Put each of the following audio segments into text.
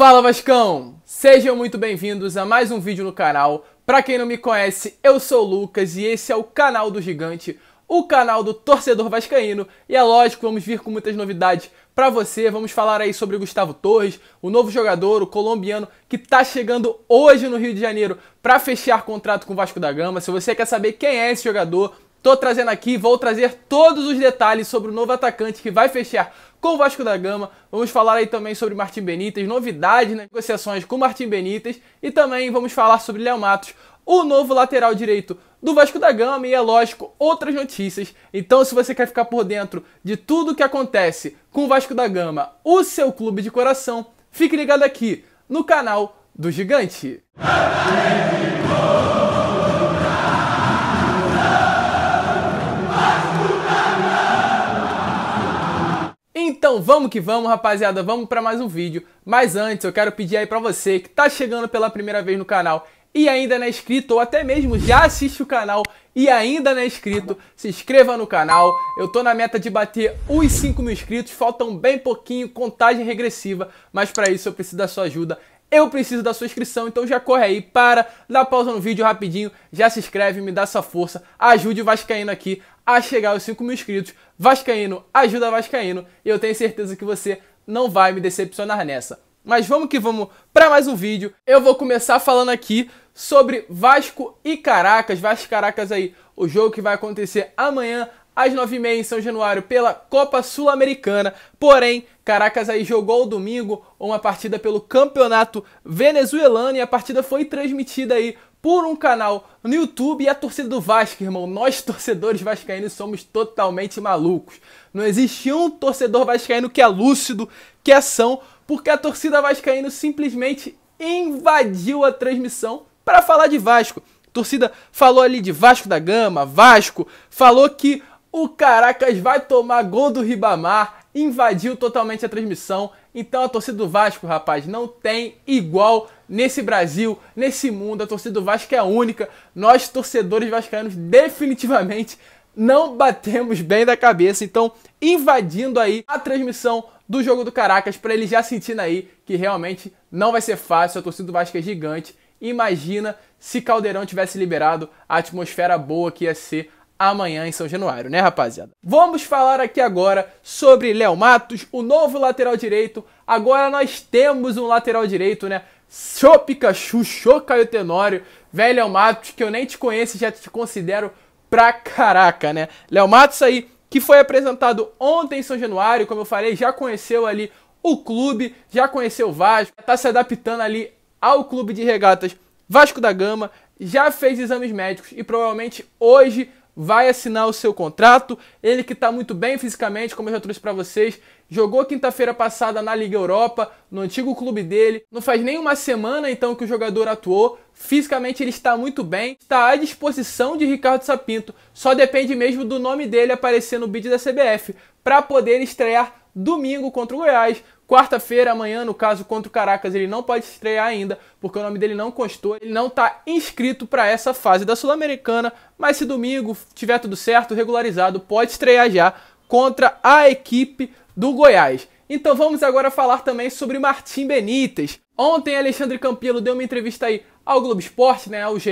Fala Vascão! Sejam muito bem-vindos a mais um vídeo no canal. Para quem não me conhece, eu sou o Lucas e esse é o canal do Gigante, o canal do torcedor vascaíno. E é lógico, vamos vir com muitas novidades para você. Vamos falar aí sobre o Gustavo Torres, o novo jogador, o colombiano que está chegando hoje no Rio de Janeiro para fechar contrato com o Vasco da Gama. Se você quer saber quem é esse jogador, Tô trazendo aqui, vou trazer todos os detalhes sobre o novo atacante que vai fechar com o Vasco da Gama. Vamos falar aí também sobre Martin Benítez, novidades nas negociações com Martin Benítez e também vamos falar sobre Léo Matos, o novo lateral direito do Vasco da Gama e é lógico outras notícias. Então, se você quer ficar por dentro de tudo o que acontece com o Vasco da Gama, o seu clube de coração, fique ligado aqui no canal do Gigante. Então vamos que vamos, rapaziada, vamos para mais um vídeo. Mas antes, eu quero pedir aí para você que tá chegando pela primeira vez no canal e ainda não é inscrito, ou até mesmo já assiste o canal e ainda não é inscrito, se inscreva no canal. Eu tô na meta de bater os 5 mil inscritos, faltam bem pouquinho, contagem regressiva, mas para isso eu preciso da sua ajuda eu preciso da sua inscrição, então já corre aí, para, dá pausa no vídeo rapidinho, já se inscreve, me dá essa força, ajude o Vascaíno aqui a chegar aos 5 mil inscritos. Vascaíno, ajuda Vascaíno, e eu tenho certeza que você não vai me decepcionar nessa. Mas vamos que vamos para mais um vídeo. Eu vou começar falando aqui sobre Vasco e Caracas, Vasco e Caracas aí, o jogo que vai acontecer amanhã às 9h30 em São Januário pela Copa Sul-Americana. Porém, Caracas aí jogou domingo uma partida pelo Campeonato Venezuelano e a partida foi transmitida aí por um canal no YouTube e a torcida do Vasco, irmão. Nós, torcedores vascaínos, somos totalmente malucos. Não existe um torcedor vascaíno que é lúcido, que é são, porque a torcida vascaíno simplesmente invadiu a transmissão para falar de Vasco. A torcida falou ali de Vasco da Gama, Vasco, falou que o Caracas vai tomar gol do Ribamar, invadiu totalmente a transmissão. Então a torcida do Vasco, rapaz, não tem igual nesse Brasil, nesse mundo. A torcida do Vasco é a única. Nós, torcedores vascaínos, definitivamente não batemos bem da cabeça. Então, invadindo aí a transmissão do jogo do Caracas, para ele já sentindo aí que realmente não vai ser fácil. A torcida do Vasco é gigante. Imagina se Caldeirão tivesse liberado a atmosfera boa que ia ser amanhã em São Januário, né, rapaziada? Vamos falar aqui agora sobre Léo Matos, o novo lateral direito. Agora nós temos um lateral direito, né? Show Pikachu, show Caio Tenório, velho Léo Matos, que eu nem te conheço já te considero pra caraca, né? Léo Matos aí, que foi apresentado ontem em São Januário, como eu falei, já conheceu ali o clube, já conheceu o Vasco, tá se adaptando ali ao clube de regatas Vasco da Gama, já fez exames médicos e provavelmente hoje vai assinar o seu contrato. Ele que está muito bem fisicamente, como eu já trouxe para vocês, jogou quinta-feira passada na Liga Europa, no antigo clube dele. Não faz nem uma semana então que o jogador atuou. Fisicamente ele está muito bem, está à disposição de Ricardo Sapinto. Só depende mesmo do nome dele aparecer no bid da CBF para poder estrear domingo contra o Goiás, quarta-feira, amanhã, no caso, contra o Caracas, ele não pode estrear ainda, porque o nome dele não constou, ele não está inscrito para essa fase da Sul-Americana, mas se domingo tiver tudo certo, regularizado, pode estrear já contra a equipe do Goiás. Então vamos agora falar também sobre Martim Benítez. Ontem Alexandre Campilo deu uma entrevista aí ao Globo Esporte, né, ao GE,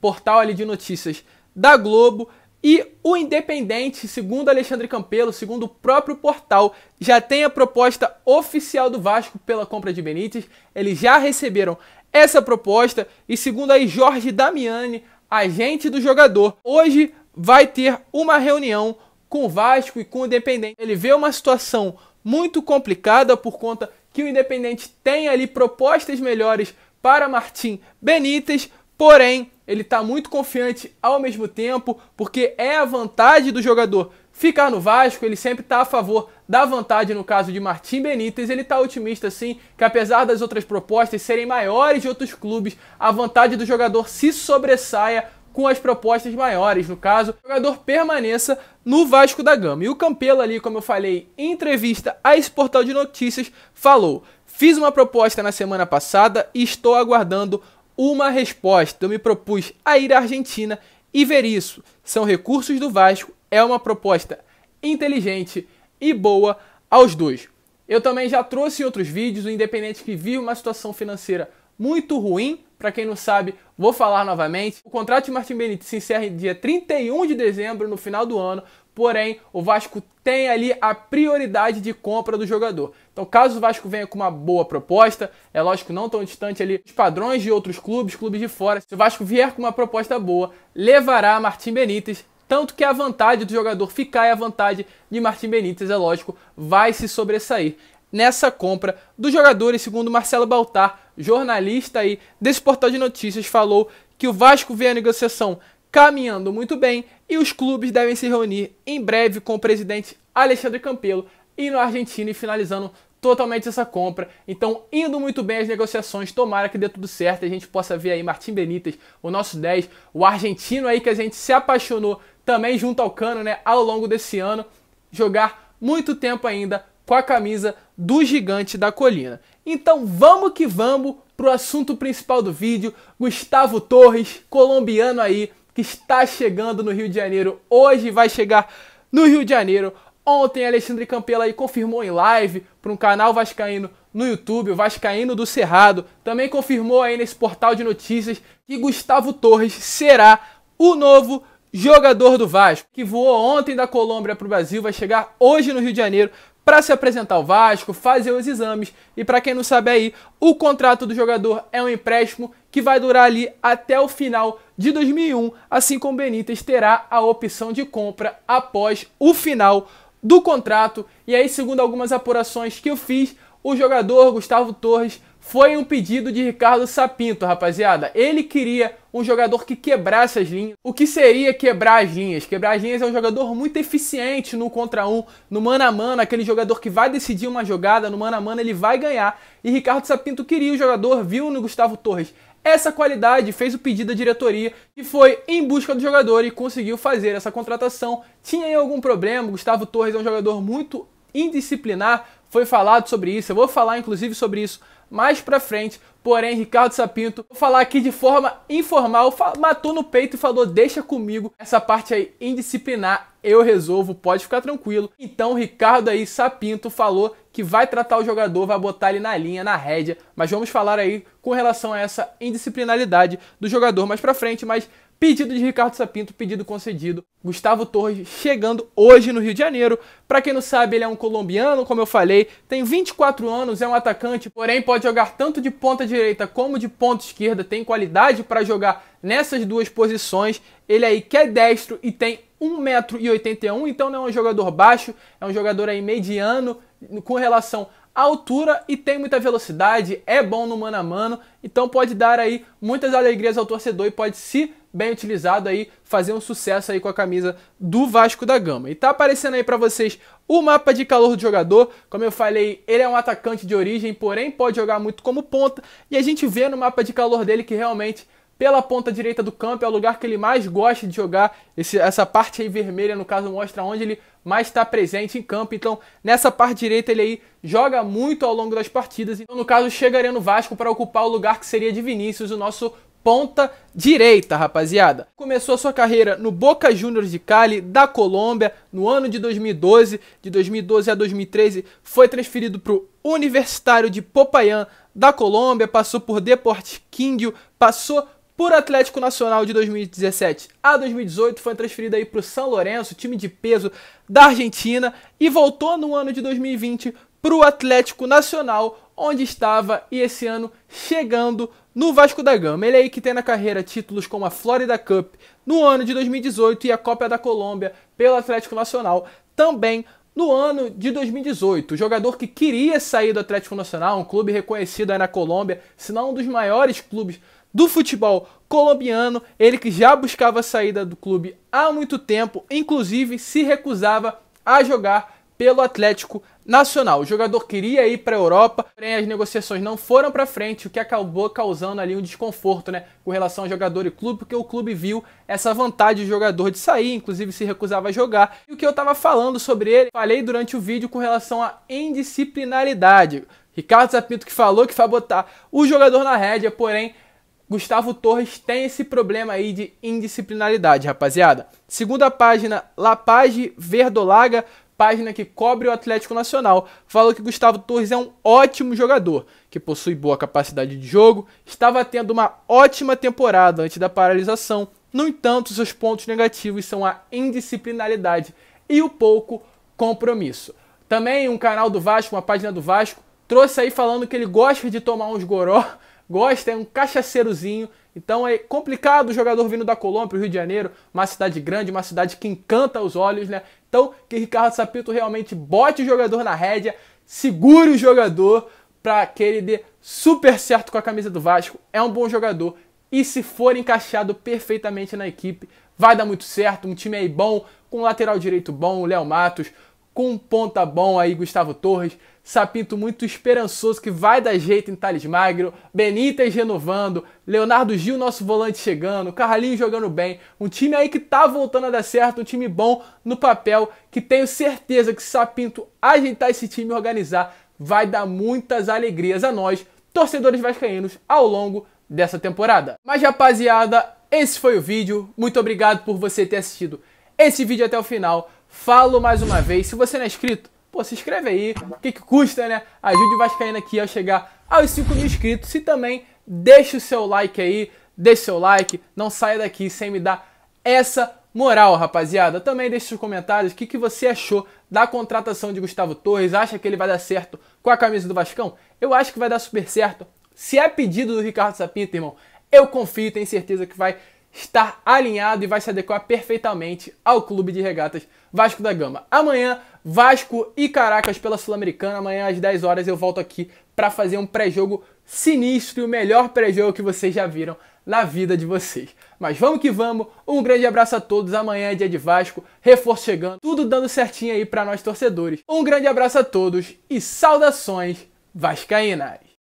portal ali de notícias da Globo, e o Independente, segundo Alexandre Campelo, segundo o próprio portal, já tem a proposta oficial do Vasco pela compra de Benítez. Eles já receberam essa proposta e segundo aí Jorge Damiani, agente do jogador, hoje vai ter uma reunião com o Vasco e com o Independente. Ele vê uma situação muito complicada por conta que o Independente tem ali propostas melhores para Martim Benítez, porém ele está muito confiante ao mesmo tempo, porque é a vantagem do jogador ficar no Vasco, ele sempre está a favor da vantagem no caso de Martim Benítez, ele está otimista sim, que apesar das outras propostas serem maiores de outros clubes, a vantagem do jogador se sobressaia com as propostas maiores, no caso, o jogador permaneça no Vasco da Gama. E o Campelo ali, como eu falei em entrevista a esse portal de notícias, falou: "Fiz uma proposta na semana passada e estou aguardando uma resposta. Eu me propus a ir à Argentina e ver isso. São recursos do Vasco, é uma proposta inteligente e boa aos dois. Eu também já trouxe em outros vídeos o Independente que vive uma situação financeira muito ruim. Para quem não sabe, vou falar novamente. O contrato de Martin Benítez se encerra em dia 31 de dezembro, no final do ano. Porém, o Vasco tem ali a prioridade de compra do jogador. Então, caso o Vasco venha com uma boa proposta, é lógico não tão distante ali dos padrões de outros clubes, clubes de fora. Se o Vasco vier com uma proposta boa, levará Martim Benítez, tanto que a vantagem do jogador ficar e é a vantagem de Martim Benítez, é lógico, vai se sobressair nessa compra dos jogadores, segundo Marcelo Baltar, jornalista aí desse portal de notícias, falou que o Vasco vê a negociação caminhando muito bem e os clubes devem se reunir em breve com o presidente Alexandre Campelo e no Argentina e finalizando totalmente essa compra. Então, indo muito bem as negociações, tomara que dê tudo certo e a gente possa ver aí Martim Benítez, o nosso 10, o argentino aí que a gente se apaixonou também junto ao Cano, né, ao longo desse ano, jogar muito tempo ainda com a camisa do gigante da colina. Então, vamos que vamos pro assunto principal do vídeo, Gustavo Torres, colombiano aí, que está chegando no Rio de Janeiro. Hoje vai chegar no Rio de Janeiro. Ontem Alexandre Campelo aí confirmou em live para um canal vascaíno no YouTube, o Vascaíno do Cerrado. Também confirmou aí nesse portal de notícias que Gustavo Torres será o novo jogador do Vasco, que voou ontem da Colômbia para o Brasil, vai chegar hoje no Rio de Janeiro para se apresentar ao Vasco, fazer os exames. E para quem não sabe aí, o contrato do jogador é um empréstimo que vai durar ali até o final de 2001, assim como Benítez terá a opção de compra após o final do contrato. E aí, segundo algumas apurações que eu fiz, o jogador Gustavo Torres foi um pedido de Ricardo Sapinto, rapaziada. Ele queria um jogador que quebrasse as linhas. O que seria quebrar as linhas? Quebrar as linhas é um jogador muito eficiente no contra um, no mano a mano, aquele jogador que vai decidir uma jogada, no mano a mano ele vai ganhar. E Ricardo Sapinto queria o jogador, viu no Gustavo Torres essa qualidade, fez o pedido à diretoria e foi em busca do jogador e conseguiu fazer essa contratação. Tinha aí algum problema, Gustavo Torres é um jogador muito indisciplinar, foi falado sobre isso, eu vou falar inclusive sobre isso mais pra frente. Porém, Ricardo Sapinto, vou falar aqui de forma informal, matou no peito e falou: deixa comigo essa parte aí indisciplinar, eu resolvo, pode ficar tranquilo. Então, Ricardo aí, Sapinto, falou que vai tratar o jogador, vai botar ele na linha, na rédea. Mas vamos falar aí com relação a essa indisciplinaridade do jogador mais pra frente. Mas Pedido de Ricardo Sapinto, pedido concedido. Gustavo Torres chegando hoje no Rio de Janeiro. Para quem não sabe, ele é um colombiano, como eu falei, tem 24 anos, é um atacante, porém pode jogar tanto de ponta direita como de ponta esquerda, tem qualidade para jogar nessas duas posições. Ele aí que é destro e tem 1,81m, então não é um jogador baixo, é um jogador aí mediano, com relação à altura e tem muita velocidade, é bom no mano a mano, então pode dar aí muitas alegrias ao torcedor e pode, se bem utilizado aí, fazer um sucesso aí com a camisa do Vasco da Gama. E tá aparecendo aí para vocês o mapa de calor do jogador. Como eu falei, ele é um atacante de origem, porém pode jogar muito como ponta. E a gente vê no mapa de calor dele que realmente pela ponta direita do campo, é o lugar que ele mais gosta de jogar. Esse, essa parte aí vermelha, no caso, mostra onde ele mas está presente em campo. Então, nessa parte direita, ele aí joga muito ao longo das partidas. Então, no caso, chegaria no Vasco para ocupar o lugar que seria de Vinícius, o nosso ponta direita, rapaziada. Começou a sua carreira no Boca Juniors de Cali, da Colômbia, no ano de 2012. De 2012 a 2013, foi transferido para o Universitário de Popayán, da Colômbia, passou por Deportes Quindio, passou por Atlético Nacional de 2017 a 2018, foi transferido aí para o São Lourenço, time de peso da Argentina, e voltou no ano de 2020 para o Atlético Nacional, onde estava e esse ano chegando no Vasco da Gama. Ele aí que tem na carreira títulos como a Florida Cup no ano de 2018 e a Copa da Colômbia pelo Atlético Nacional, também no ano de 2018. O jogador que queria sair do Atlético Nacional, um clube reconhecido aí na Colômbia, se não um dos maiores clubes do futebol colombiano, ele que já buscava a saída do clube há muito tempo, inclusive se recusava a jogar pelo Atlético Nacional. O jogador queria ir para a Europa, porém as negociações não foram para frente, o que acabou causando ali um desconforto, né, com relação ao jogador e clube, porque o clube viu essa vontade do jogador de sair, inclusive se recusava a jogar. E o que eu estava falando sobre ele, falei durante o vídeo com relação à indisciplinaridade. Ricardo Sapinto que falou que vai botar o jogador na rédea, porém Gustavo Torres tem esse problema aí de indisciplinaridade, rapaziada. Segunda página, Lapage Verdolaga, página que cobre o Atlético Nacional, falou que Gustavo Torres é um ótimo jogador, que possui boa capacidade de jogo, estava tendo uma ótima temporada antes da paralisação. No entanto, seus pontos negativos são a indisciplinaridade e o pouco compromisso. Também um canal do Vasco, uma página do Vasco, trouxe aí falando que ele gosta de tomar uns goró gosta, é um cachaceirozinho. Então é complicado o jogador vindo da Colômbia para o Rio de Janeiro, uma cidade grande, uma cidade que encanta os olhos, né? Então que Ricardo Sapito realmente bote o jogador na rédea, segure o jogador para que ele dê super certo com a camisa do Vasco. É um bom jogador e se for encaixado perfeitamente na equipe, vai dar muito certo. Um time aí bom, com lateral direito bom, o Léo Matos, com um ponta bom aí, Gustavo Torres, Sapinto muito esperançoso que vai dar jeito em Thales Magro, Benítez renovando, Leonardo Gil, nosso volante chegando, Carlinhos jogando bem, um time aí que tá voltando a dar certo, um time bom no papel, que tenho certeza que Sapinto ajeitar esse time e organizar vai dar muitas alegrias a nós, torcedores vascaínos, ao longo dessa temporada. Mas rapaziada, esse foi o vídeo, muito obrigado por você ter assistido esse vídeo até o final. Falo mais uma vez, se você não é inscrito, pô, se inscreve aí, o que, que custa, né? Ajude o Vascaína aqui a chegar aos 5 mil inscritos e também deixa o seu like aí, deixa o seu like, não saia daqui sem me dar essa moral, rapaziada. Também deixe seus comentários o que, que você achou da contratação de Gustavo Torres. Acha que ele vai dar certo com a camisa do Vascão? Eu acho que vai dar super certo. Se é pedido do Ricardo Sapinto, irmão, eu confio e tenho certeza que vai estar alinhado e vai se adequar perfeitamente ao clube de regatas Vasco da Gama. Amanhã, Vasco e Caracas pela Sul-Americana. Amanhã às 10 horas eu volto aqui para fazer um pré-jogo sinistro e o melhor pré-jogo que vocês já viram na vida de vocês. Mas vamos que vamos. Um grande abraço a todos. Amanhã é dia de Vasco, reforço chegando, tudo dando certinho aí para nós torcedores. Um grande abraço a todos e saudações vascaínas.